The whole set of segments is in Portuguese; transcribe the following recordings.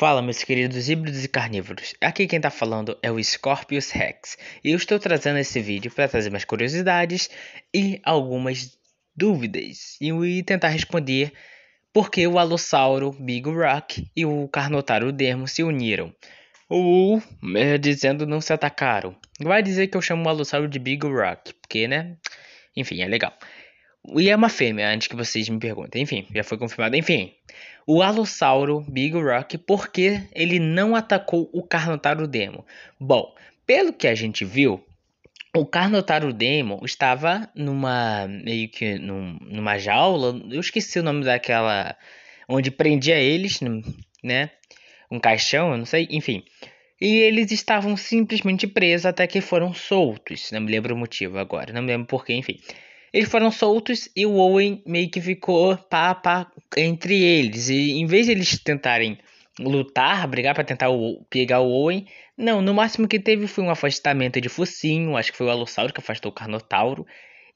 Fala, meus queridos híbridos e carnívoros. Aqui quem tá falando é o Scorpius Rex e eu estou trazendo esse vídeo para trazer mais curiosidades e algumas dúvidas e tentar responder por que o Alossauro Big Rock e o Carnotauro Dermo se uniram. Ou, é, dizendo não se atacaram. Vai dizer que eu chamo o Alossauro de Big Rock, porque, né? Enfim, é legal. E é uma fêmea, antes que vocês me perguntem. Enfim, já foi confirmado. Enfim, o Alossauro Big Rock porque ele não atacou o Carnotauro Demo. Bom, pelo que a gente viu, o Carnotauro Demo estava numa meio que num, numa jaula, eu esqueci o nome daquela onde prendia eles, né? Um caixão, eu não sei, enfim. E eles estavam simplesmente presos até que foram soltos. Não me lembro o motivo agora, não me lembro porquê, enfim. Eles foram soltos e o Owen meio que ficou pá pá entre eles. E em vez de eles tentarem lutar, brigar para tentar o, pegar o Owen, não, no máximo que teve foi um afastamento de focinho, acho que foi o Alossauro que afastou o Carnotauro,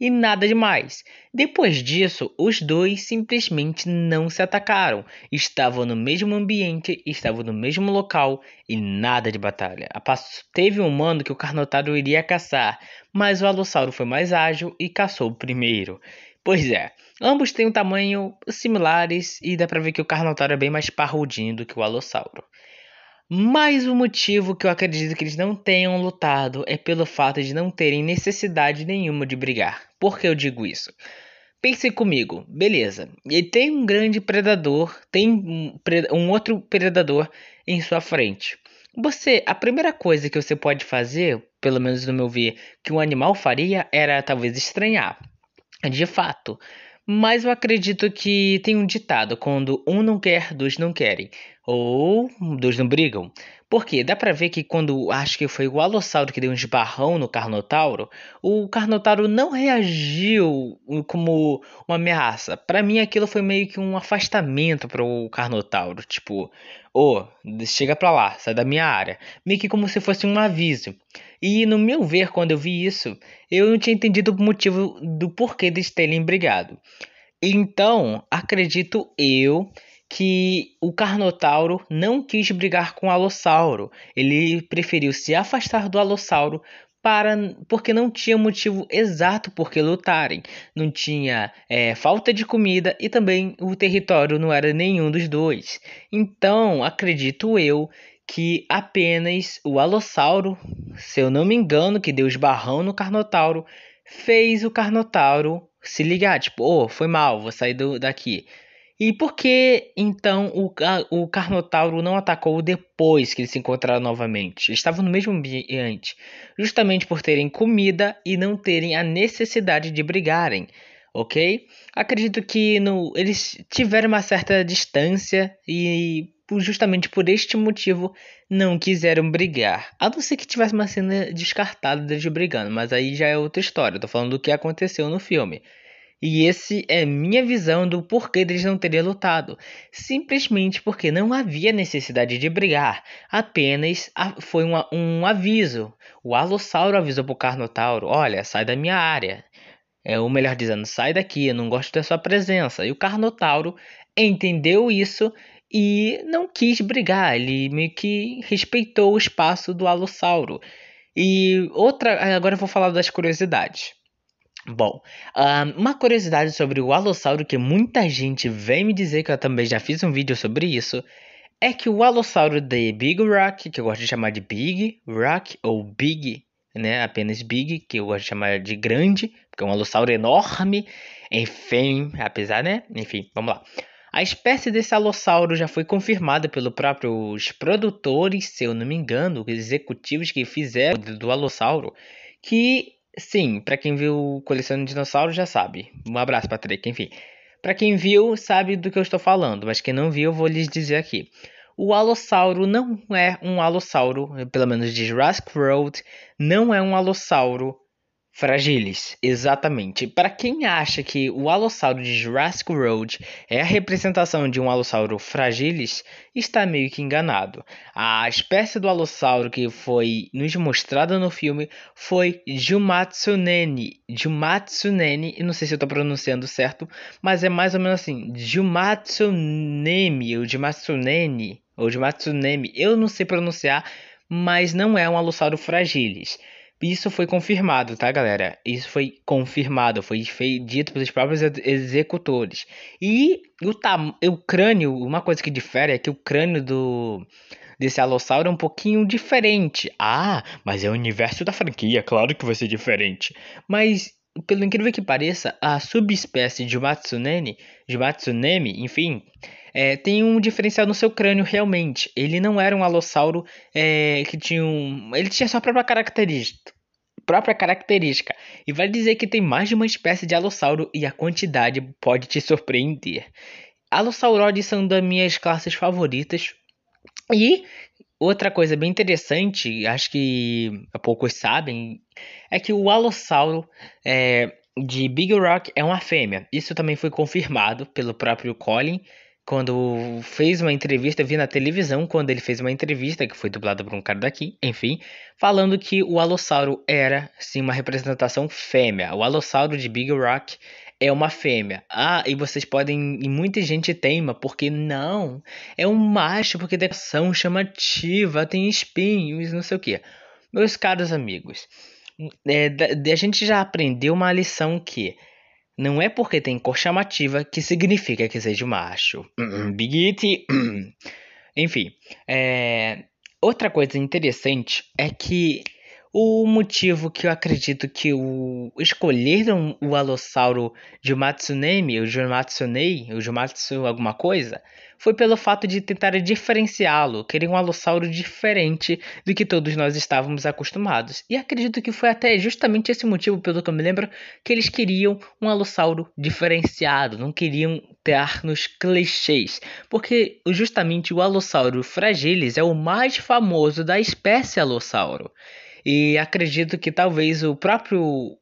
e nada demais. Depois disso, os dois simplesmente não se atacaram. Estavam no mesmo ambiente, estavam no mesmo local e nada de batalha. Teve um mando que o Carnotário iria caçar, mas o Alossauro foi mais ágil e caçou primeiro. Pois é, ambos têm um tamanho similares e dá pra ver que o Carnotário é bem mais parrudinho do que o Alossauro. Mas o motivo que eu acredito que eles não tenham lutado é pelo fato de não terem necessidade nenhuma de brigar. Por que eu digo isso? Pense comigo, beleza. Ele tem um grande predador, tem um, um outro predador em sua frente. Você, a primeira coisa que você pode fazer, pelo menos no meu ver, que um animal faria era talvez estranhar. De fato, mas eu acredito que tem um ditado: quando um não quer, dois não querem, ou dois não brigam. Porque dá pra ver que quando acho que foi o Alossauro que deu um esbarrão no Carnotauro, o Carnotauro não reagiu como uma ameaça. Para mim aquilo foi meio que um afastamento pro Carnotauro, tipo, ô, oh, chega pra lá, sai da minha área. Meio que como se fosse um aviso. E no meu ver, quando eu vi isso, eu não tinha entendido o motivo do porquê deles terem brigado. Então, acredito eu que o Carnotauro não quis brigar com o Alossauro. Ele preferiu se afastar do Alossauro para, porque não tinha motivo exato por que lutarem. Não tinha é, falta de comida e também o território não era nenhum dos dois. Então, acredito eu que apenas o Alossauro, se eu não me engano, que deu esbarrão no Carnotauro, fez o Carnotauro se ligar, tipo, oh, foi mal, vou sair do, daqui. E por que então o, o Carnotauro não atacou depois que eles se encontraram novamente? Eles estavam no mesmo ambiente, justamente por terem comida e não terem a necessidade de brigarem, ok? Acredito que no, eles tiveram uma certa distância e justamente por este motivo não quiseram brigar. A não ser que tivesse uma cena descartada deles brigando, mas aí já é outra história. Estou falando do que aconteceu no filme. E esse é minha visão do porquê deles não terem lutado. Simplesmente porque não havia necessidade de brigar. Apenas foi uma, um aviso. O Alossauro avisou pro Carnotauro: olha, sai da minha área. É, ou melhor dizendo, sai daqui, eu não gosto da sua presença. E o Carnotauro entendeu isso e não quis brigar, ele meio que respeitou o espaço do Alossauro. E outra, agora eu vou falar das curiosidades. Bom, uma curiosidade sobre o Alossauro que muita gente vem me dizer que eu também já fiz um vídeo sobre isso é que o Alossauro de Big Rock, que eu gosto de chamar de Big Rock ou Big, né, apenas Big, que eu gosto de chamar de grande, porque é um Alossauro enorme, enfim, apesar, né? Enfim, vamos lá. A espécie desse alossauro já foi confirmada pelos próprios produtores, se eu não me engano, os executivos que fizeram do alossauro, que Sim, para quem viu Coleção de Dinossauros já sabe. Um abraço, Patrick, enfim. Para quem viu, sabe do que eu estou falando, mas quem não viu, eu vou lhes dizer aqui. O Alossauro não é um Alossauro, pelo menos de Jurassic World, não é um Alossauro Fragilis, exatamente. Para quem acha que o Alossauro de Jurassic World é a representação de um Alossauro fragilis, está meio que enganado. A espécie do Alossauro que foi nos mostrada no filme foi Jumatsuneni. Jumatsuneni, não sei se eu estou pronunciando certo, mas é mais ou menos assim, Jumatsunemi ou Jumatsuneni ou Jumatsunemi, eu não sei pronunciar, mas não é um Alossauro fragilis. Isso foi confirmado, tá, galera? Isso foi confirmado, foi, dito pelos próprios executores. E o, o crânio, uma coisa que difere é que o crânio do desse Alossauro é um pouquinho diferente. Ah, mas é o universo da franquia, claro que vai ser diferente. Mas, pelo incrível que pareça, a subespécie de Matsunene, de Matsunemi, enfim, é, tem um diferencial no seu crânio realmente. Ele não era um alossauro é, que tinha um. Ele tinha sua própria característica própria característica, e vai dizer que tem mais de uma espécie de alossauro e a quantidade pode te surpreender. Alosauróides são das minhas classes favoritas. E outra coisa bem interessante, acho que poucos sabem, é que o alossauro é, de Big Rock é uma fêmea. Isso também foi confirmado pelo próprio Colin quando fez uma entrevista, vi na televisão quando ele fez uma entrevista, que foi dublada por um cara daqui, enfim, falando que o Alossauro era, sim, uma representação fêmea. O Alossauro de Big Rock é uma fêmea. Ah, e vocês podem. E muita gente teima, porque não. É um macho, porque tem ação chamativa, tem espinhos, não sei o que. Meus caros amigos, é, a gente já aprendeu uma lição que não é porque tem cor chamativa que significa que seja macho. Uh Enfim, é... outra coisa interessante é que o motivo que eu acredito que o escolheram o Alossauro Jumatsunemi, o Jumatsunei, o Jumatsu alguma coisa, foi pelo fato de tentar diferenciá-lo, querer um Alossauro diferente do que todos nós estávamos acostumados. E acredito que foi até justamente esse motivo, pelo que eu me lembro, que eles queriam um Alossauro diferenciado, não queriam ter nos clichês, porque justamente o Alossauro fragilis é o mais famoso da espécie Alossauro. E acredito que talvez o próprio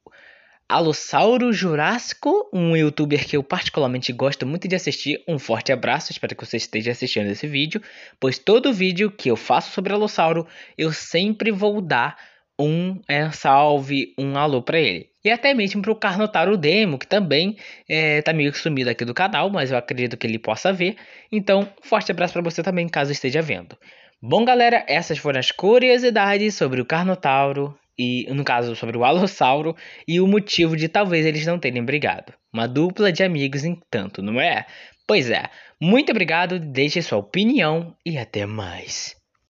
Alossauro Jurássico, um youtuber que eu particularmente gosto muito de assistir. Um forte abraço, espero que você esteja assistindo esse vídeo, pois todo vídeo que eu faço sobre Alossauro, eu sempre vou dar um é, salve, um alô para ele. E até mesmo para o Carnotauro Demo, que também está é, meio que sumido aqui do canal, mas eu acredito que ele possa ver. Então, forte abraço para você também, caso esteja vendo. Bom, galera, essas foram as curiosidades sobre o Carnotauro e, no caso, sobre o Alossauro e o motivo de talvez eles não terem brigado. Uma dupla de amigos, entanto, não é? Pois é. Muito obrigado, deixe sua opinião e até mais.